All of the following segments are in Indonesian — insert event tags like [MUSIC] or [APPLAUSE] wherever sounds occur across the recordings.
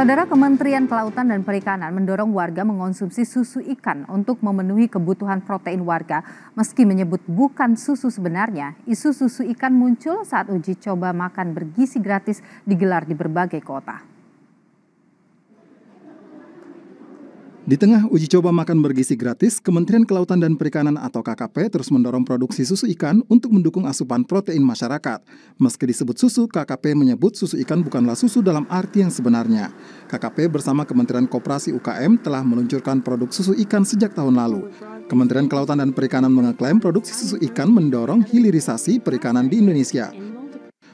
Saudara Kementerian Kelautan dan Perikanan mendorong warga mengonsumsi susu ikan untuk memenuhi kebutuhan protein warga. Meski menyebut bukan susu sebenarnya, isu susu ikan muncul saat uji coba makan bergizi gratis digelar di berbagai kota. Di tengah uji coba makan bergizi gratis, Kementerian Kelautan dan Perikanan atau KKP terus mendorong produksi susu ikan untuk mendukung asupan protein masyarakat. Meski disebut susu, KKP menyebut susu ikan bukanlah susu dalam arti yang sebenarnya. KKP bersama Kementerian Koperasi UKM telah meluncurkan produk susu ikan sejak tahun lalu. Kementerian Kelautan dan Perikanan mengeklaim produksi susu ikan mendorong hilirisasi perikanan di Indonesia.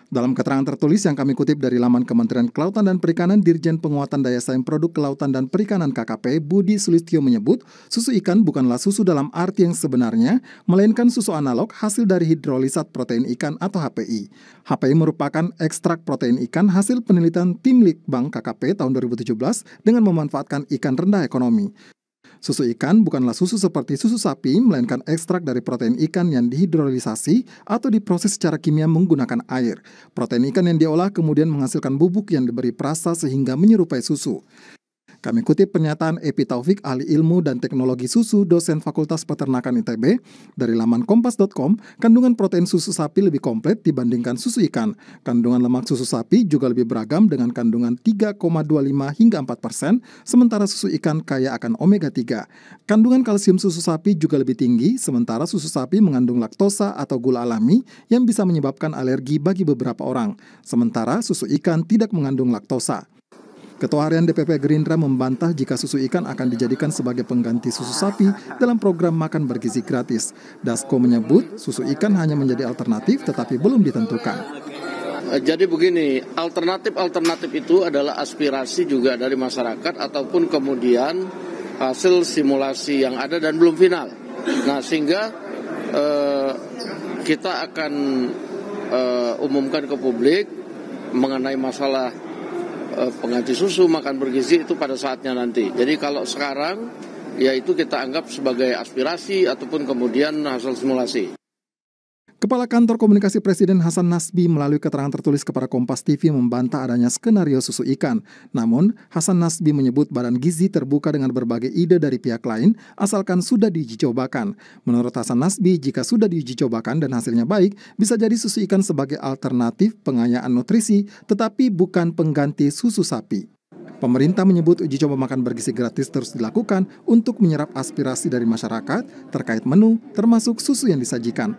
Dalam keterangan tertulis yang kami kutip dari laman Kementerian Kelautan dan Perikanan, Dirjen Penguatan Daya Saing Produk Kelautan dan Perikanan KKP, Budi Sulistyo menyebut, susu ikan bukanlah susu dalam arti yang sebenarnya, melainkan susu analog hasil dari hidrolisat protein ikan atau HPI. HPI merupakan ekstrak protein ikan hasil penelitian tim Litbang KKP tahun 2017 dengan memanfaatkan ikan rendah ekonomi. Susu ikan bukanlah susu seperti susu sapi, melainkan ekstrak dari protein ikan yang dihidrolisasi atau diproses secara kimia menggunakan air. Protein ikan yang diolah kemudian menghasilkan bubuk yang diberi perasa sehingga menyerupai susu. Kami kutip pernyataan Epi Taufik, ahli ilmu dan teknologi susu, dosen Fakultas Peternakan ITB, dari laman kompas.com, kandungan protein susu sapi lebih komplit dibandingkan susu ikan. Kandungan lemak susu sapi juga lebih beragam dengan kandungan 3,25 hingga 4 persen, sementara susu ikan kaya akan omega-3. Kandungan kalsium susu sapi juga lebih tinggi, sementara susu sapi mengandung laktosa atau gula alami yang bisa menyebabkan alergi bagi beberapa orang. Sementara susu ikan tidak mengandung laktosa. Ketua Harian DPP Gerindra membantah jika susu ikan akan dijadikan sebagai pengganti susu sapi dalam program makan bergizi gratis. Dasko menyebut susu ikan hanya menjadi alternatif tetapi belum ditentukan. Jadi begini, alternatif-alternatif itu adalah aspirasi juga dari masyarakat ataupun kemudian hasil simulasi yang ada dan belum final. Nah, sehingga eh, kita akan eh, umumkan ke publik mengenai masalah Eh, pengganti susu, makan bergizi itu pada saatnya nanti. Jadi kalau sekarang, yaitu kita anggap sebagai aspirasi ataupun kemudian hasil simulasi. Kepala Kantor Komunikasi Presiden Hasan Nasbi melalui keterangan tertulis kepada Kompas TV membantah adanya skenario susu ikan. Namun, Hasan Nasbi menyebut Badan Gizi terbuka dengan berbagai ide dari pihak lain asalkan sudah diuji cobakan. Menurut Hasan Nasbi, jika sudah diuji cobakan dan hasilnya baik, bisa jadi susu ikan sebagai alternatif pengayaan nutrisi, tetapi bukan pengganti susu sapi. Pemerintah menyebut uji coba makan bergizi gratis terus dilakukan untuk menyerap aspirasi dari masyarakat terkait menu, termasuk susu yang disajikan.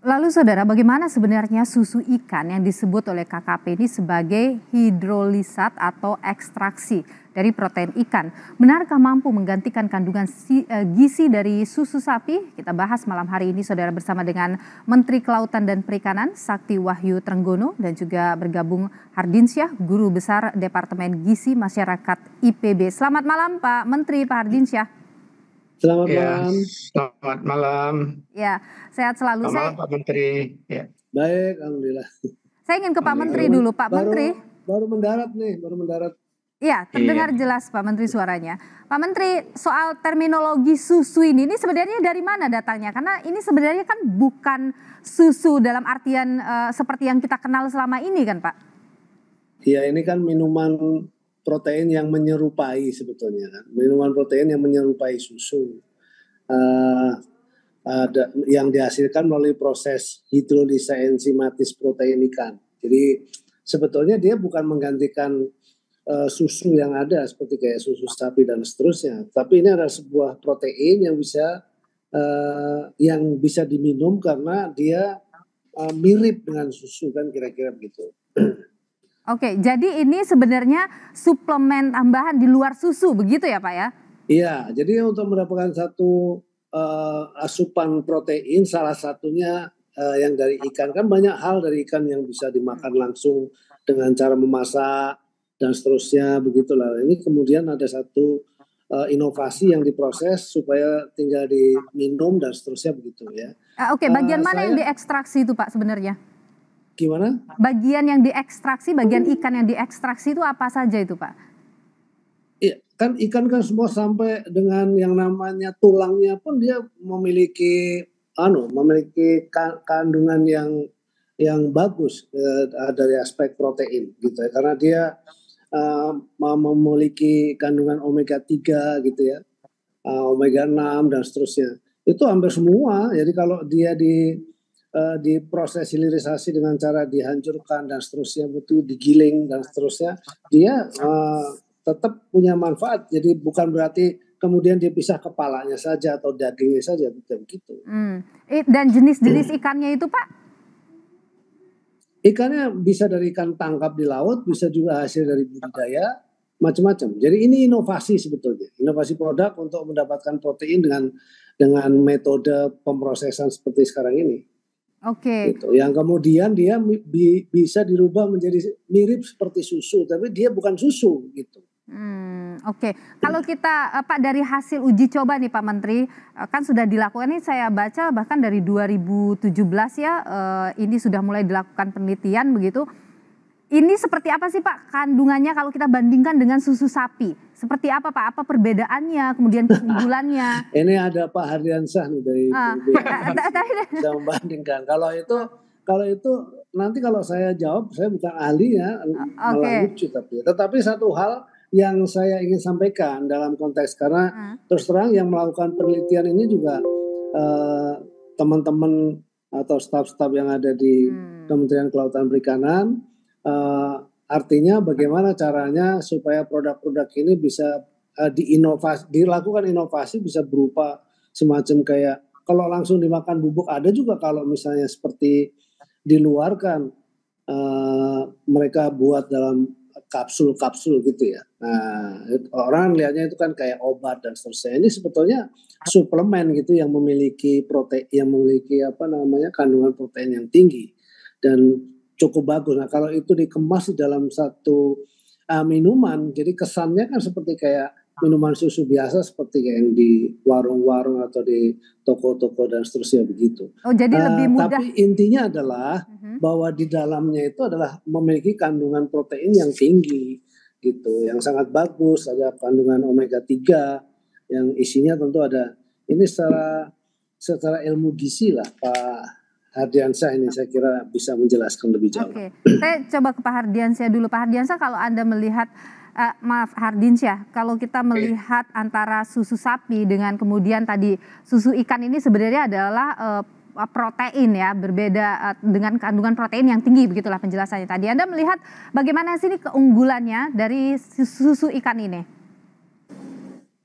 Lalu saudara, bagaimana sebenarnya susu ikan yang disebut oleh KKP ini sebagai hidrolisat atau ekstraksi dari protein ikan? Benarkah mampu menggantikan kandungan e, gizi dari susu sapi? Kita bahas malam hari ini saudara bersama dengan Menteri Kelautan dan Perikanan Sakti Wahyu Trenggono dan juga bergabung Hardinsyah, Guru Besar Departemen Gizi Masyarakat IPB. Selamat malam Pak Menteri, Pak Hardinsyah. Selamat ya, malam. Selamat malam. Ya, sehat selalu. Selamat saya... Malam, Pak Menteri. Ya. Baik, alhamdulillah. Saya ingin ke Pak Menteri dulu, Pak baru, Menteri. Baru mendarat nih, baru mendarat. Ya, terdengar iya. jelas Pak Menteri suaranya. Pak Menteri, soal terminologi susu ini, ini sebenarnya dari mana datangnya? Karena ini sebenarnya kan bukan susu dalam artian uh, seperti yang kita kenal selama ini kan Pak? Iya, ini kan minuman protein yang menyerupai sebetulnya kan minuman protein yang menyerupai susu uh, yang dihasilkan melalui proses hidrolisa enzimatis protein ikan. Jadi sebetulnya dia bukan menggantikan uh, susu yang ada seperti kayak susu sapi dan seterusnya, tapi ini adalah sebuah protein yang bisa uh, yang bisa diminum karena dia uh, mirip dengan susu kan kira-kira begitu. [CLEARS THROAT] Oke, jadi ini sebenarnya suplemen tambahan di luar susu begitu ya Pak ya? Iya, jadi untuk mendapatkan satu uh, asupan protein salah satunya uh, yang dari ikan kan banyak hal dari ikan yang bisa dimakan langsung dengan cara memasak dan seterusnya begitulah. Ini kemudian ada satu uh, inovasi yang diproses supaya tinggal diminum dan seterusnya begitu ya. Ah, oke, okay, bagian uh, mana saya, yang diekstraksi itu Pak sebenarnya? Gimana? Bagian yang diekstraksi, bagian ikan yang diekstraksi itu apa saja itu Pak? Iya, kan ikan kan semua sampai dengan yang namanya tulangnya pun dia memiliki anu, memiliki kandungan yang yang bagus eh, dari aspek protein gitu ya. Karena dia eh, memiliki kandungan omega 3 gitu ya. Eh, omega 6 dan seterusnya. Itu hampir semua. Jadi kalau dia di uh, eh, proses hilirisasi dengan cara dihancurkan dan seterusnya butuh digiling dan seterusnya dia uh, tetap punya manfaat jadi bukan berarti kemudian dipisah kepalanya saja atau dagingnya saja tidak begitu hmm. dan jenis-jenis hmm. ikannya itu pak ikannya bisa dari ikan tangkap di laut bisa juga hasil dari budidaya macam-macam. Jadi ini inovasi sebetulnya, inovasi produk untuk mendapatkan protein dengan dengan metode pemrosesan seperti sekarang ini. Oke. Okay. Gitu. Yang kemudian dia bi bisa dirubah menjadi mirip seperti susu, tapi dia bukan susu gitu. Hmm, Oke, okay. kalau kita eh, Pak dari hasil uji coba nih Pak Menteri eh, kan sudah dilakukan ini saya baca bahkan dari 2017 ya eh, ini sudah mulai dilakukan penelitian begitu. Ini seperti apa sih Pak kandungannya kalau kita bandingkan dengan susu sapi? Seperti apa Pak? Apa perbedaannya? Kemudian keunggulannya? [LAUGHS] Ini ada Pak Hardiansyah nih dari ah. bisa [LAUGHS] membandingkan. Kalau itu kalau itu nanti kalau saya jawab saya bukan ahli ya, malah lucu tapi. Tetapi satu hal yang saya ingin sampaikan dalam konteks karena ah. terus terang yang melakukan penelitian ini juga eh, teman-teman atau staf-staf yang ada di hmm. Kementerian Kelautan Perikanan uh, Artinya bagaimana caranya supaya produk-produk ini bisa uh, diinovasi, dilakukan inovasi bisa berupa semacam kayak kalau langsung dimakan bubuk ada juga kalau misalnya seperti diluarkan uh, mereka buat dalam kapsul-kapsul gitu ya. Nah orang lihatnya itu kan kayak obat dan seterusnya. Ini sebetulnya suplemen gitu yang memiliki protein yang memiliki apa namanya kandungan protein yang tinggi dan cukup bagus. Nah kalau itu dikemas di dalam satu uh, minuman, jadi kesannya kan seperti kayak minuman susu biasa seperti yang di warung-warung atau di toko-toko dan seterusnya begitu. Oh, jadi uh, lebih mudah. Tapi intinya adalah mm-hmm. bahwa di dalamnya itu adalah memiliki kandungan protein yang tinggi gitu, yang sangat bagus, ada kandungan omega 3 yang isinya tentu ada ini secara secara ilmu gizi lah Pak Hardiansyah ini saya kira bisa menjelaskan lebih jauh. Oke, okay. saya coba ke Pak Hardiansyah dulu. Pak Hardiansyah kalau Anda melihat Uh, maaf Hardiansyah, kalau kita melihat okay. antara susu sapi dengan kemudian tadi susu ikan ini sebenarnya adalah uh, protein ya berbeda eh, dengan kandungan protein yang tinggi begitulah penjelasannya tadi. Anda melihat bagaimana sih ini keunggulannya dari susu ikan ini?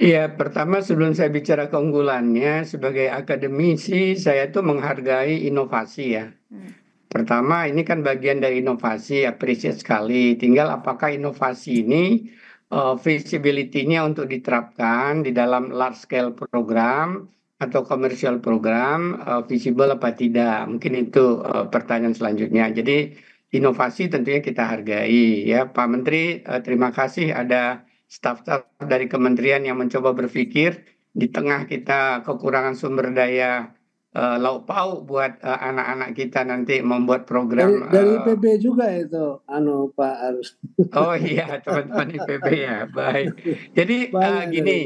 Iya, pertama sebelum saya bicara keunggulannya sebagai akademisi saya itu menghargai inovasi ya hmm. pertama ini kan bagian dari inovasi apresiasi sekali tinggal apakah inovasi ini uh, eh, visibility nya untuk diterapkan di dalam large scale program atau komersial program uh, visible apa tidak mungkin itu uh, pertanyaan selanjutnya jadi inovasi tentunya kita hargai ya Pak Menteri uh, terima kasih ada Staf staf dari kementerian yang mencoba berpikir di tengah kita kekurangan sumber daya uh, lauk pauk buat eh, anak-anak uh, kita nanti membuat program dari, dari uh, juga itu anu Pak Arus. [LAUGHS] Oh iya teman-teman IPB ya baik jadi uh, gini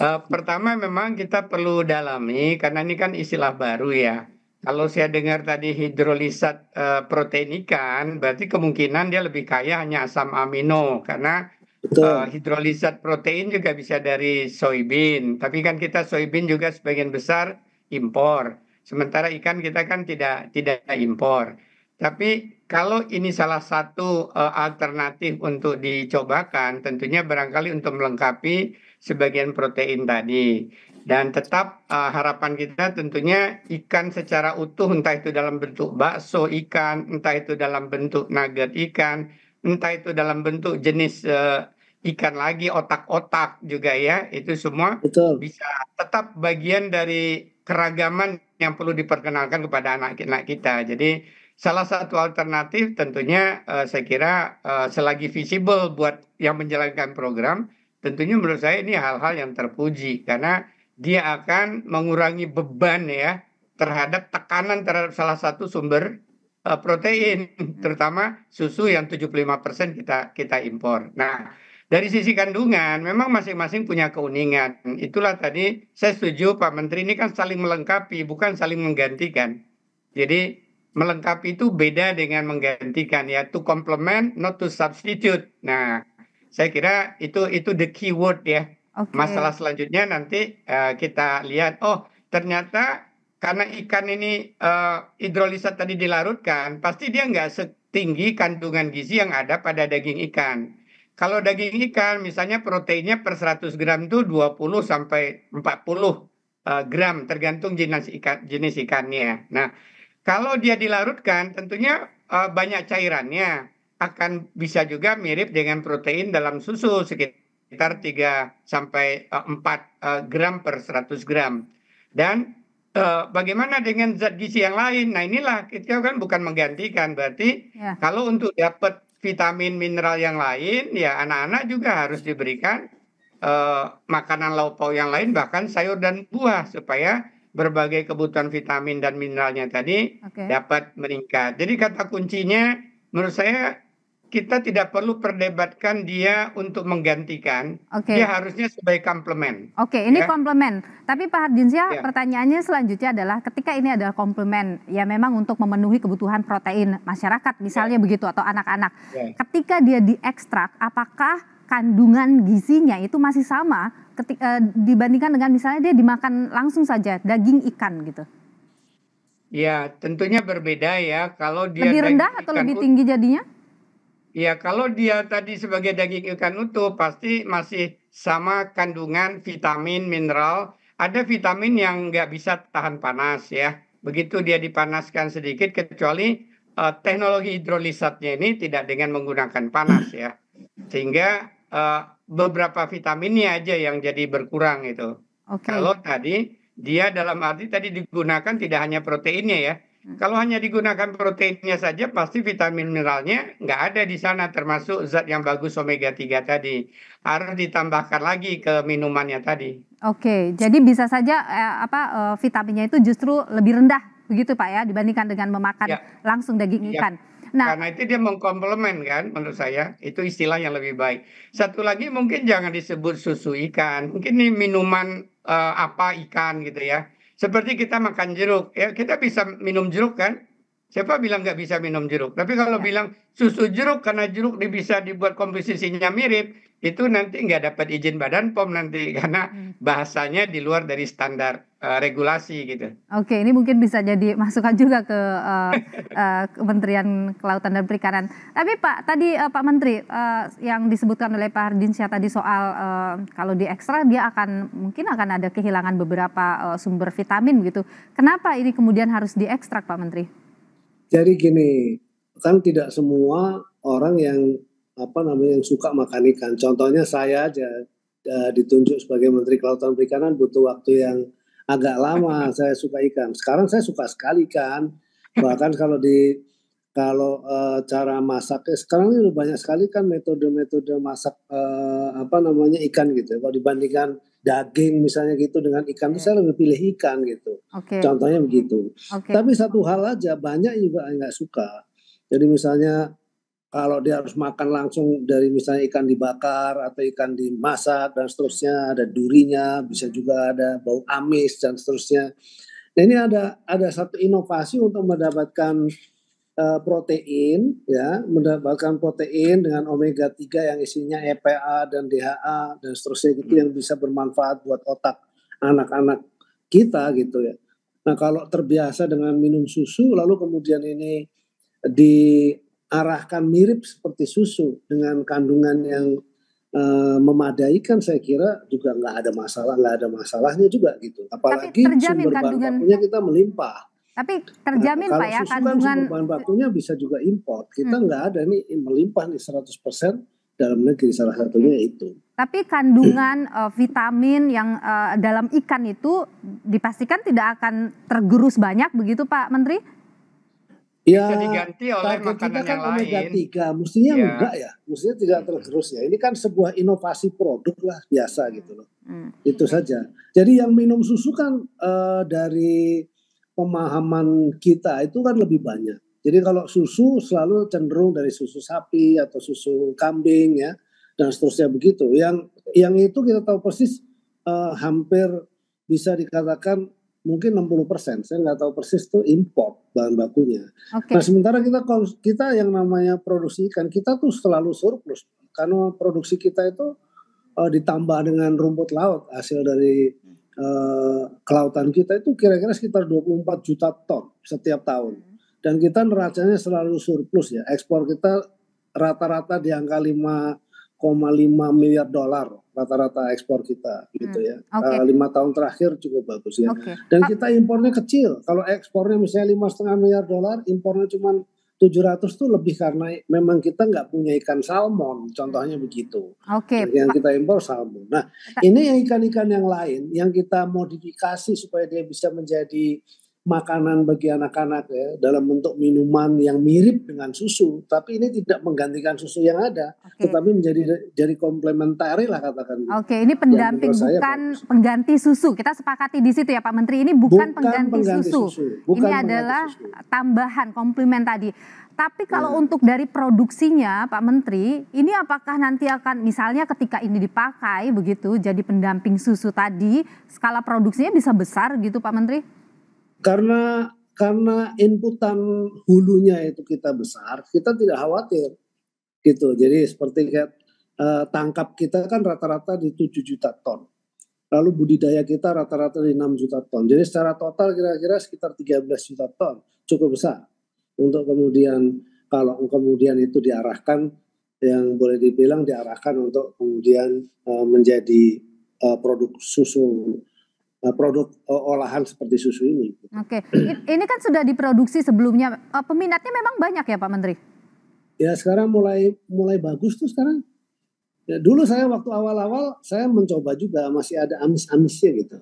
uh, pertama memang kita perlu dalami karena ini kan istilah baru ya kalau saya dengar tadi hidrolisat uh, protein ikan, berarti kemungkinan dia lebih kaya hanya asam amino karena Betul. Uh, eh, hidrolisat protein juga bisa dari soybean, tapi kan kita soybean juga sebagian besar impor. Sementara ikan kita kan tidak tidak impor. Tapi kalau ini salah satu uh, alternatif untuk dicobakan, tentunya barangkali untuk melengkapi sebagian protein tadi. Dan tetap uh, harapan kita tentunya ikan secara utuh, entah itu dalam bentuk bakso ikan, entah itu dalam bentuk nugget ikan, entah itu dalam bentuk jenis eh, ikan lagi otak otak juga ya itu semua Betul. bisa tetap bagian dari keragaman yang perlu diperkenalkan kepada anak-anak kita jadi salah satu alternatif tentunya uh, saya kira uh, selagi visible buat yang menjalankan program tentunya menurut saya ini hal-hal yang terpuji karena dia akan mengurangi beban ya terhadap tekanan terhadap salah satu sumber Eh, protein hmm, hmm. terutama susu yang 75% kita kita impor. Nah, dari sisi kandungan memang masing-masing punya keunikan. Itulah tadi saya setuju Pak Menteri ini kan saling melengkapi bukan saling menggantikan. Jadi melengkapi itu beda dengan menggantikan ya to complement not to substitute. Nah, saya kira itu itu the keyword ya. Okay. Masalah selanjutnya nanti uh, kita lihat oh ternyata karena ikan ini eh, hidrolisa tadi dilarutkan, pasti dia nggak setinggi kandungan gizi yang ada pada daging ikan. Kalau daging ikan misalnya proteinnya per 100 gram itu 20 sampai 40 eh, gram tergantung jenis ikan jenis ikannya. Nah, kalau dia dilarutkan tentunya eh, banyak cairannya akan bisa juga mirip dengan protein dalam susu sekitar 3 sampai 4 gram per 100 gram. Dan Eh, bagaimana dengan zat gizi yang lain? Nah inilah kita kan bukan menggantikan, berarti ya. kalau untuk dapat vitamin mineral yang lain, ya anak-anak juga harus diberikan uh, makanan lauk pauk yang lain, bahkan sayur dan buah supaya berbagai kebutuhan vitamin dan mineralnya tadi okay. dapat meningkat. Jadi kata kuncinya menurut saya kita tidak perlu perdebatkan dia untuk menggantikan. Okay. Dia harusnya sebagai komplement. Oke, okay, ini ya. komplement. Tapi Pak Hardinsyah, ya. pertanyaannya selanjutnya adalah ketika ini adalah komplement, ya memang untuk memenuhi kebutuhan protein masyarakat misalnya ya. begitu atau anak-anak. Ya. Ketika dia diekstrak, apakah kandungan gizinya itu masih sama ketika, eh, dibandingkan dengan misalnya dia dimakan langsung saja daging ikan gitu? Ya, tentunya berbeda ya kalau dia lebih rendah atau lebih tinggi jadinya? ya kalau dia tadi sebagai daging ikan utuh pasti masih sama kandungan vitamin, mineral. Ada vitamin yang nggak bisa tahan panas ya. Begitu dia dipanaskan sedikit kecuali uh, teknologi hidrolisatnya ini tidak dengan menggunakan panas ya. Sehingga uh, beberapa vitaminnya aja yang jadi berkurang itu. Okay. Kalau tadi dia dalam arti tadi digunakan tidak hanya proteinnya ya, Hmm. Kalau hanya digunakan proteinnya saja, pasti vitamin mineralnya nggak ada di sana, termasuk zat yang bagus omega 3 tadi. Harus ditambahkan lagi ke minumannya tadi. Oke, jadi bisa saja eh, apa eh, vitaminnya itu justru lebih rendah begitu Pak ya dibandingkan dengan memakan ya. langsung daging ya. ikan. Nah, karena itu dia mengkomplement kan menurut saya itu istilah yang lebih baik. Satu lagi mungkin jangan disebut susu ikan, mungkin ini minuman uh, apa ikan gitu ya. Seperti kita makan jeruk, ya kita bisa minum jeruk kan? Siapa bilang nggak bisa minum jeruk? Tapi kalau ya. bilang susu jeruk karena jeruk bisa dibuat komposisinya mirip, itu nanti nggak dapat izin Badan POM nanti [LAUGHS] karena hmm. bahasanya di luar dari standar uh, regulasi gitu. Oke, ini mungkin bisa jadi masukan juga ke uh, uh, [LAUGHS] Kementerian Kelautan dan Perikanan. Tapi Pak, tadi uh, Pak Menteri uh, yang disebutkan oleh Pak Hardinsyah tadi soal uh, kalau di ekstra dia akan mungkin akan ada kehilangan beberapa uh, sumber vitamin gitu. Kenapa ini kemudian harus diekstrak Pak Menteri? Jadi gini, kan tidak semua orang yang apa namanya yang suka makan ikan. Contohnya saya aja uh, ditunjuk sebagai Menteri Kelautan Perikanan butuh waktu yang agak lama. [LAUGHS] saya suka ikan. Sekarang saya suka sekali ikan. Bahkan kalau di kalau uh, cara masaknya eh, sekarang ini banyak sekali kan metode-metode masak uh, apa namanya ikan gitu. Kalau dibandingkan daging misalnya gitu dengan ikan, okay. Iya. saya lebih pilih ikan gitu. Okay. Contohnya begitu. Okay. Tapi satu hal aja banyak juga yang nggak suka. Jadi misalnya kalau dia harus makan langsung dari misalnya ikan dibakar atau ikan dimasak dan seterusnya hmm. ada durinya bisa hmm. juga ada bau amis dan seterusnya nah ini ada ada satu inovasi untuk mendapatkan uh, protein ya mendapatkan protein dengan omega 3 yang isinya EPA dan DHA dan seterusnya gitu hmm. yang bisa bermanfaat buat otak anak-anak kita gitu ya nah kalau terbiasa dengan minum susu lalu kemudian ini di arahkan mirip seperti susu dengan kandungan yang uh, eh, memadai kan saya kira juga nggak ada masalah nggak ada masalahnya juga gitu apalagi Tapi terjamin sumber kandungan... bakunya kan? kita melimpah tapi terjamin nah, pak ya kan kandungan kan bahan bakunya bisa juga import kita hmm. nggak hmm. ada nih melimpah nih 100 persen dalam negeri salah satunya okay. itu tapi kandungan uh, vitamin yang uh, dalam ikan itu dipastikan tidak akan tergerus banyak begitu Pak Menteri? ya, bisa diganti oleh makanan kita kan yang omega lain. 3, mestinya ya. enggak ya, mestinya tidak tergerus ya. Ini kan sebuah inovasi produk lah biasa hmm. gitu loh. Hmm. Itu hmm. saja. Jadi yang minum susu kan uh, dari pemahaman kita itu kan lebih banyak. Jadi kalau susu selalu cenderung dari susu sapi atau susu kambing ya dan seterusnya begitu. Yang yang itu kita tahu persis uh, hampir bisa dikatakan mungkin 60 persen, saya nggak tahu persis itu import bahan bakunya. Okay. Nah sementara kita kita yang namanya produksi ikan kita tuh selalu surplus karena produksi kita itu uh, ditambah dengan rumput laut hasil dari uh, kelautan kita itu kira-kira sekitar 24 juta ton setiap tahun dan kita neracanya selalu surplus ya ekspor kita rata-rata di angka 5,5 miliar dolar rata-rata ekspor kita gitu hmm, ya. Okay. Uh, lima tahun terakhir cukup bagus ya. Okay. Dan kita impornya kecil. Kalau ekspornya misalnya lima setengah miliar dolar, impornya cuma 700 tuh lebih karena memang kita nggak punya ikan salmon, contohnya hmm. begitu. Okay, yang kita impor salmon. Nah, ini ikan-ikan yang lain yang kita modifikasi supaya dia bisa menjadi makanan bagi anak-anak ya dalam bentuk minuman yang mirip dengan susu, tapi ini tidak menggantikan susu yang ada, okay. tetapi menjadi jadi komplementari lah katakan. Oke, okay, ini pendamping bukan pengganti susu. Kita sepakati di situ ya Pak Menteri, ini bukan, bukan pengganti, pengganti susu. susu. Bukan ini adalah susu. tambahan komplement tadi. Tapi kalau hmm. untuk dari produksinya Pak Menteri, ini apakah nanti akan misalnya ketika ini dipakai begitu jadi pendamping susu tadi, skala produksinya bisa besar gitu Pak Menteri? karena karena inputan hulunya itu kita besar, kita tidak khawatir gitu. Jadi seperti kayak e, tangkap kita kan rata-rata di 7 juta ton. Lalu budidaya kita rata-rata di 6 juta ton. Jadi secara total kira-kira sekitar 13 juta ton, cukup besar. Untuk kemudian kalau kemudian itu diarahkan yang boleh dibilang diarahkan untuk kemudian e, menjadi e, produk susu Eh, produk eh, olahan seperti susu ini. Oke, ini kan sudah diproduksi sebelumnya. Eh, peminatnya memang banyak ya Pak Menteri? Ya sekarang mulai mulai bagus tuh sekarang. Ya, dulu saya waktu awal-awal saya mencoba juga masih ada amis-amisnya gitu.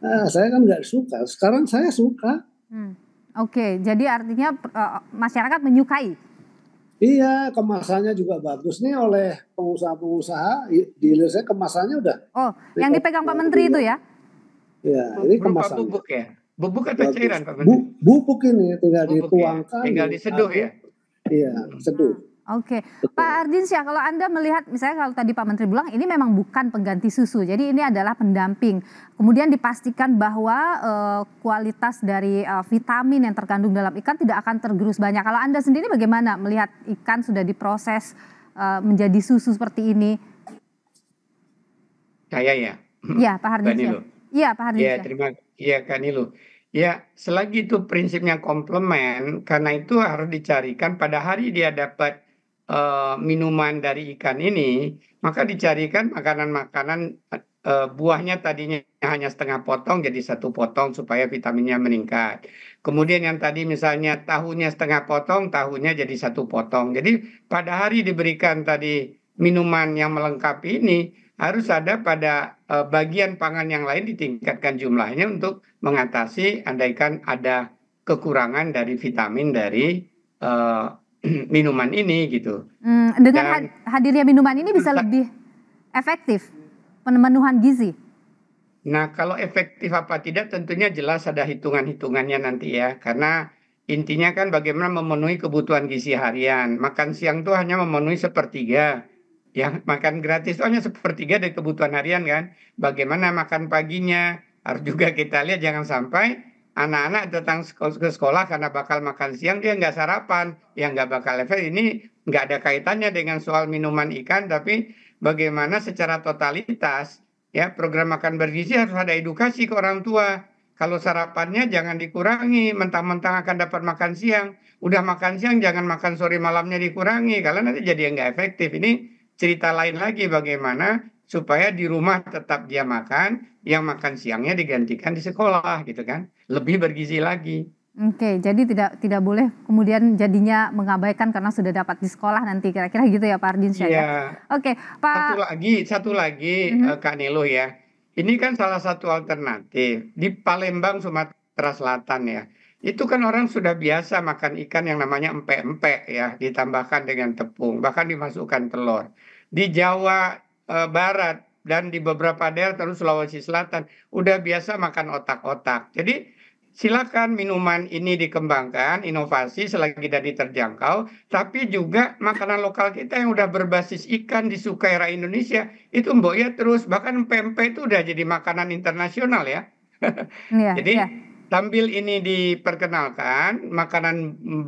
Okay. Nah, saya kan nggak suka. Sekarang saya suka. Hmm. Oke, okay. jadi artinya uh, masyarakat menyukai. Iya, kemasannya juga bagus nih oleh pengusaha-pengusaha di saya kemasannya udah. Oh, yang dipegang Pak Menteri itu ya? Ya, ini berupa bubuk ya. Bubuk atau Bagus. cairan Pak Bu, Bubuk ini tinggal bubuk ya. dituangkan. Ya. Tinggal diseduh ya. Iya, seduh. Oke, okay. Pak Ardinsyah, kalau Anda melihat, misalnya kalau tadi Pak Menteri bilang ini memang bukan pengganti susu, jadi ini adalah pendamping. Kemudian dipastikan bahwa uh, kualitas dari uh, vitamin yang terkandung dalam ikan tidak akan tergerus banyak. Kalau Anda sendiri bagaimana melihat ikan sudah diproses uh, menjadi susu seperti ini? Saya ya. Iya, Pak Ardinsyah. Iya, Pak Hardiansyah. Iya terima Iya, Kak Nilu. Ya, selagi itu prinsipnya komplement, karena itu harus dicarikan pada hari dia dapat uh, minuman dari ikan ini, maka dicarikan makanan-makanan uh, buahnya tadinya hanya setengah potong jadi satu potong supaya vitaminnya meningkat. Kemudian yang tadi misalnya tahunya setengah potong, tahunya jadi satu potong. Jadi pada hari diberikan tadi minuman yang melengkapi ini, harus ada pada e, bagian pangan yang lain ditingkatkan jumlahnya untuk mengatasi andaikan ada kekurangan dari vitamin dari uh, [CLEARS THROAT] minuman ini gitu. Hmm, dengan Dan, hadirnya minuman ini bisa lebih efektif pemenuhan gizi. Nah, kalau efektif apa tidak tentunya jelas ada hitungan-hitungannya nanti ya. Karena intinya kan bagaimana memenuhi kebutuhan gizi harian. Makan siang itu hanya memenuhi sepertiga Ya makan gratis oh, itu hanya sepertiga dari kebutuhan harian kan. Bagaimana makan paginya harus juga kita lihat jangan sampai anak-anak datang ke sekolah karena bakal makan siang dia nggak sarapan, ya nggak bakal efek. Ini nggak ada kaitannya dengan soal minuman ikan, tapi bagaimana secara totalitas ya program makan bergizi harus ada edukasi ke orang tua. Kalau sarapannya jangan dikurangi, mentang-mentang akan dapat makan siang. Udah makan siang jangan makan sore malamnya dikurangi, karena nanti jadi yang nggak efektif. Ini cerita lain lagi bagaimana supaya di rumah tetap dia makan, yang makan siangnya digantikan di sekolah gitu kan. Lebih bergizi lagi. Oke, jadi tidak tidak boleh kemudian jadinya mengabaikan karena sudah dapat di sekolah nanti kira-kira gitu ya Pak Ardin ya? Iya. Oke, Pak. Satu lagi, satu lagi mm-hmm. Eh, Kak Nilo ya. Ini kan salah satu alternatif di Palembang Sumatera Selatan ya itu kan orang sudah biasa makan ikan yang namanya empe-empe ya, ditambahkan dengan tepung, bahkan dimasukkan telur. Di Jawa e, Barat dan di beberapa daerah terus Sulawesi Selatan udah biasa makan otak-otak. Jadi silakan minuman ini dikembangkan, inovasi selagi tadi terjangkau, tapi juga makanan lokal kita yang udah berbasis ikan di sukaira Indonesia itu mbok ya terus bahkan pempek itu udah jadi makanan internasional ya. [LAUGHS] ya Jadi ya tampil ini diperkenalkan makanan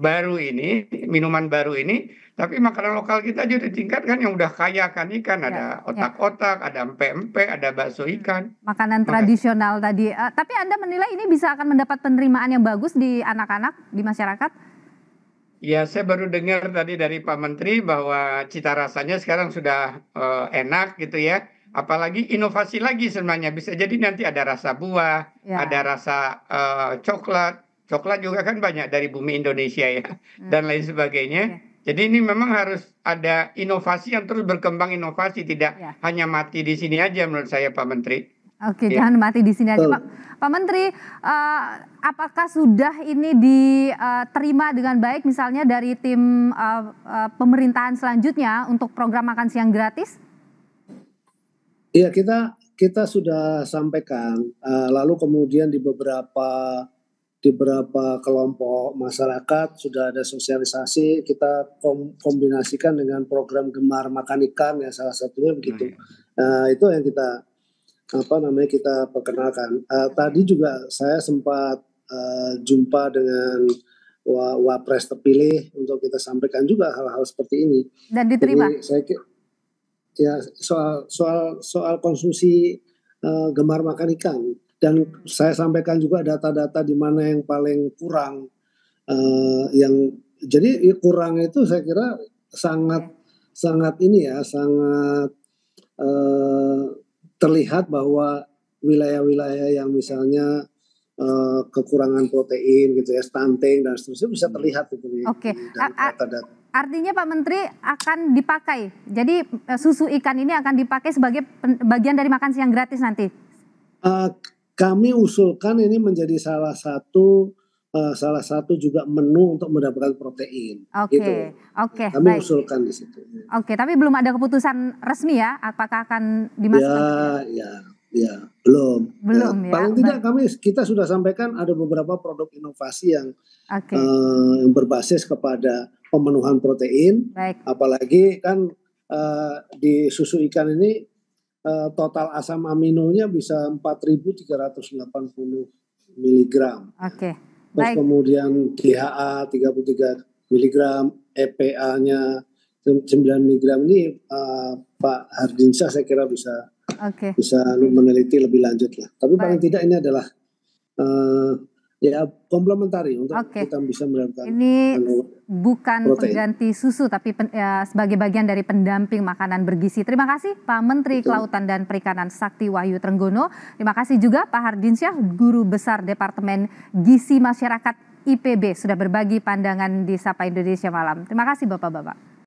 baru ini minuman baru ini tapi makanan lokal kita juga ditingkatkan yang udah kaya kan ikan ya, ada ya. otak-otak ya. ada empe-empe ada bakso hmm. ikan makanan tradisional tadi uh, tapi anda menilai ini bisa akan mendapat penerimaan yang bagus di anak-anak di masyarakat Ya, saya baru dengar tadi dari Pak Menteri bahwa cita rasanya sekarang sudah uh, enak gitu ya apalagi inovasi lagi sebenarnya bisa jadi nanti ada rasa buah, ya. ada rasa uh, coklat, coklat juga kan banyak dari bumi Indonesia ya hmm. dan lain sebagainya. Ya. Jadi ini memang harus ada inovasi yang terus berkembang inovasi tidak ya. hanya mati di sini aja menurut saya Pak Menteri. Oke, ya. jangan mati di sini aja, Pak. Pak Menteri, uh, apakah sudah ini diterima eh, dengan baik misalnya dari tim uh, uh, pemerintahan selanjutnya untuk program makan siang gratis? Iya kita kita sudah sampaikan uh, lalu kemudian di beberapa di beberapa kelompok masyarakat sudah ada sosialisasi kita kom kombinasikan dengan program gemar makan ikan ya salah satunya hmm, begitu nah, uh, itu yang kita apa namanya kita perkenalkan uh, tadi juga saya sempat uh, jumpa dengan wapres terpilih untuk kita sampaikan juga hal-hal seperti ini dan diterima Jadi, saya ya soal soal soal konsumsi uh, gemar makan ikan dan saya sampaikan juga data-data di mana yang paling kurang uh, yang jadi kurang itu saya kira sangat sangat ini ya sangat uh, terlihat bahwa wilayah-wilayah yang misalnya uh, kekurangan protein gitu ya stunting dan seterusnya bisa terlihat gitu nih. Okay. Dari data-data Artinya Pak Menteri akan dipakai. Jadi eh, susu ikan ini akan dipakai sebagai bagian dari makan siang gratis nanti. Uh, kami usulkan ini menjadi salah satu uh, salah satu juga menu untuk mendapatkan protein. Oke, okay. gitu. oke. Okay, kami baik. usulkan di situ. Ya. Oke, okay, tapi belum ada keputusan resmi ya, apakah akan dimasukkan? Ya, ya, ya, belum. Belum ya. ya paling ya, tidak kami kita sudah sampaikan ada beberapa produk inovasi yang okay. uh, yang berbasis kepada pemenuhan protein. Baik. Apalagi kan uh, di susu ikan ini uh, total asam aminonya bisa 4.380 miligram. Oke. Okay. Terus kemudian DHA 33 miligram, EPA-nya 9 miligram ini uh, Pak Hardinsa saya kira bisa okay. bisa meneliti lebih lanjut lah. Tapi Baik. paling tidak ini adalah uh, ya komplementari untuk okay. kita bisa mendapatkan ini anu bukan protein. pengganti susu tapi pen, ya, sebagai bagian dari pendamping makanan bergizi. Terima kasih Pak Menteri Betul. Kelautan dan Perikanan Sakti Wahyu Trenggono. Terima kasih juga Pak Hardinsyah Guru Besar Departemen Gizi Masyarakat IPB sudah berbagi pandangan di Sapa Indonesia malam. Terima kasih Bapak-bapak.